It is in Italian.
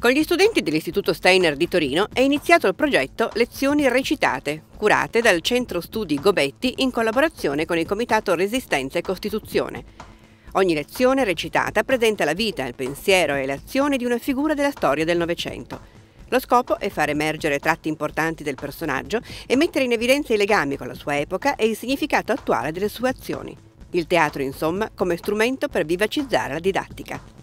Con gli studenti dell'Istituto Steiner di Torino è iniziato il progetto Lezioni recitate, curate dal Centro Studi Gobetti in collaborazione con il Comitato Resistenza e Costituzione. Ogni lezione recitata presenta la vita, il pensiero e le azioni di una figura della storia del Novecento. Lo scopo è far emergere tratti importanti del personaggio e mettere in evidenza i legami con la sua epoca e il significato attuale delle sue azioni. Il teatro, insomma, come strumento per vivacizzare la didattica.